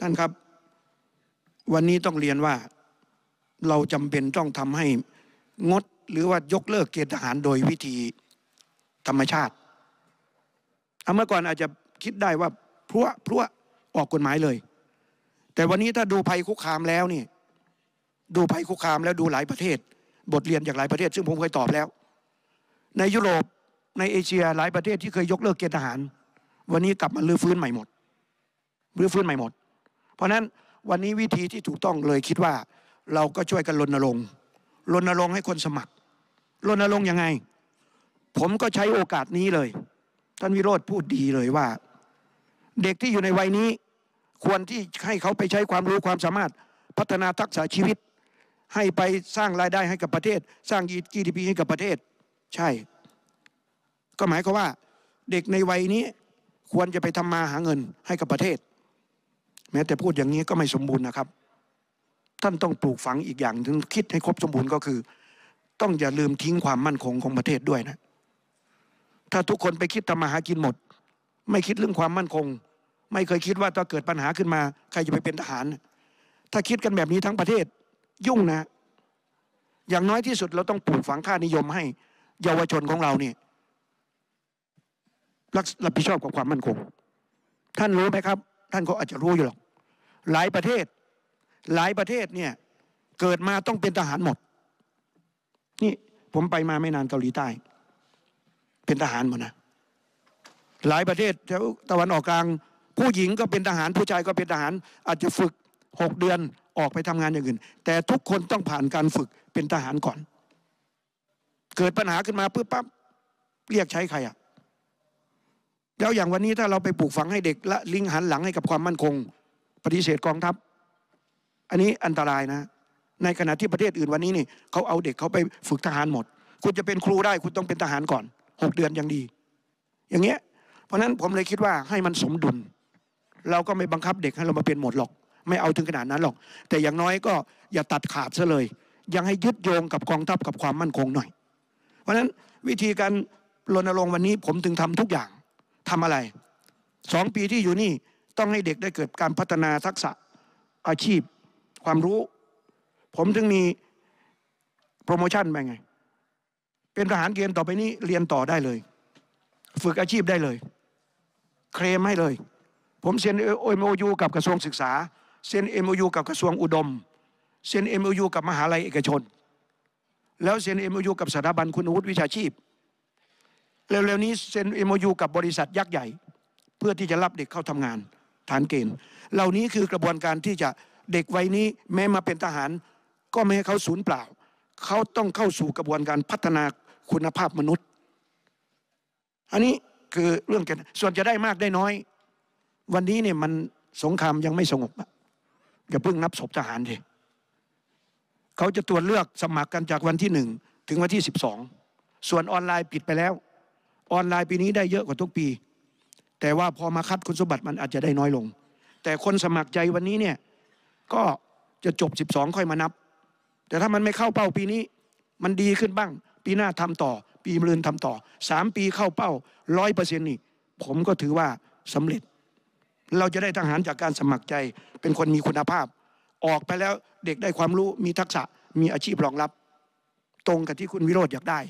ท่านครับวันนี้ต้องเรียนว่าเราจำเป็นต้องทำให้งดหรือว่ายกเลิกเกณฑ์ทหาร โดยวิธีธรรมชาติเมื่อก่อนอาจจะคิดได้ว่าพรัวพรั่วออกกฎหมายเลย แต่วันนี้ถ้าดูภัยคุกคามแล้วนี่ดูภัยคุกคามแล้ว ดูหลายประเทศ บทเรียนจากหลายประเทศ ซึ่งผมเคยตอบแล้ว ในยุโรปในเอเชียหลายประเทศที่เคยยกเลิกเกณฑ์ทหาร วันนี้กลับมาลื้อฟื้นใหม่หมดลื้อฟื้นใหม่หมดเพราะนั้นวันนี้วิธีที่ถูกต้องเลยคิดว่า เราก็ช่วยกันรณรงค์รณรงค์ให้คนสมัครรณรงค์ยังไง ผมก็ใช้โอกาสนี้เลย ท่านวิโรธพูดดีเลยว่า เด็กที่อยู่ในวัยนี้ ควรที่ให้เขาไปใช้ความรู้ความสามารถ พัฒนาทักษะชีวิต ให้ไปสร้างรายได้ให้กับประเทศ สร้างีก GDP ให้กับประเทศ ใช่ ก็หมายความว่า เด็กในวัยนี้ควรจะไปทำมาหาเงิน ให้กับประเทศแม้แต่พูดอย่างนี้ก็ไม่สมบูรณ์นะครับ ท่านต้องปลูกฝังอีกอย่างถึงคิดให้ครบสมบูรณ์ก็คือ ต้องอย่าลืมทิ้งความมั่นคงของประเทศด้วยนะ ถ้าทุกคนไปคิดทำมาหากินหมด ไม่คิดเรื่องความมั่นคง ไม่เคยคิดว่าถ้าเกิดปัญหาขึ้นมา ใครจะไปเป็นทหาร ถ้าคิดกันแบบนี้ทั้งประเทศยุ่งนะ อย่างน้อยที่สุด เราต้องปลูกฝังค่านิยมให้ เยาวชนของเราเนี่ยรับผิดชอบกับความมั่นคง ท่านรู้ไหมครับท่านก็อาจจะรู้อยู่หรอก หลายประเทศ หลายประเทศเนี่ยเกิดมาต้องเป็นทหารหมด นี่ผมไปมาไม่นานเกาหลีใต้ เป็นทหารหมดนะ หลายประเทศแถวตะวันออกกลางผู้หญิงก็เป็นทหารผู้ชายก็เป็นทหาร อาจจะฝึกหกเดือนออกไปทำงานอย่างอื่น แต่ทุกคนต้องผ่านการฝึกเป็นทหารก่อน เกิดปัญหาขึ้นมาปุ๊บปั๊บเรียกใช้ใครอะแล้วอย่างวันนี้ถ้าเราไปปลูกฝังให้เด็กละลิงหันหลังให้กับความมั่นคง ปฏิเสธกองทัพ อันนี้อันตรายนะในขณะที่ประเทศอื่นวันนี้นี่เขาเอาเด็กเขาไปฝึกทหารหมด คุณจะเป็นครูได้คุณต้องเป็นทหารก่อนหกเดือนยังดี อย่างเงี้ยเพราะนั้นผมเลยคิดว่าให้มันสมดุล เราก็ไม่บังคับเด็กให้เรามาเป็นหมดหรอก ไม่เอาถึงขนาดนั้นหรอก แต่อย่างน้อยก็อย่าตัดขาดซะเลย ยังให้ยึดโยงกับกองทัพกับความมั่นคงหน่อยเพราะนั้นวิธีการรณรงค์วันนี้ผมถึงทำทุกอย่างทำอะไรสองปีที่อยู่นี่ต้องให้เด็กได้เกิดการพัฒนาทักษะอาชีพ ความรู้ ผมถึงมีโปรโมชั่นไปไงเป็นทหารเกณฑ์ต่อไปนี้เรียนต่อได้เลย ฝึกอาชีพได้เลย เคลมให้เลยผมเซ็นเอ็มโอยูกับกระทรวงศึกษาเซ็นเอ็มโอยูกับกระทรวงอุดมเซ็นเอ็มโอยูกับมหาลัยเอกชนแล้วเซ็นเอ็มโอยูกับสถาบันคุณวุฒิวิชาชีพเร็วๆ นี้ เซ็นเอ็มยูกับบริษัทยักษ์ใหญ่ เพื่อที่จะรับเด็กเข้าทำงานฐานเกณฑ์ เหล่านี้คือกระบวนการที่จะเด็กวัยนี้แม้มาเป็นทหาร ก็ไม่ให้เขาสูญเปล่า เขาต้องเข้าสู่กระบวนการพัฒนาคุณภาพมนุษย์ อันนี้คือเรื่องกันส่วนจะได้มากได้น้อย วันนี้เนี่ยมันสงครามยังไม่สงบอย่าเพิ่งนับศพทหารเลยเขาจะตรวจเลือกสมัครกันจากวันที่หนึ่งถึงวันที่สิบสองส่วนออนไลน์ปิดไปแล้วออนไลน์ปีนี้ได้เยอะกว่าทุกปี แต่ว่าพอมาคัดคุณสมบัติมันอาจจะได้น้อยลง แต่คนสมัครใจวันนี้เนี่ยก็จะจบ 12 ค่อยมานับ แต่ถ้ามันไม่เข้าเป้าปีนี้ มันดีขึ้นบ้าง ปีหน้าทำต่อ ปีมรืนทำต่อ 3 ปีเข้าเป้าร้อยเปอร์เซ็นต์นี่ผมก็ถือว่าสำเร็จ เราจะได้ทหารจากการสมัครใจเป็นคนมีคุณภาพ ออกไปแล้วเด็กได้ความรู้มีทักษะมีอาชีพรองรับ ตรงกับที่คุณวิโรธอยากได้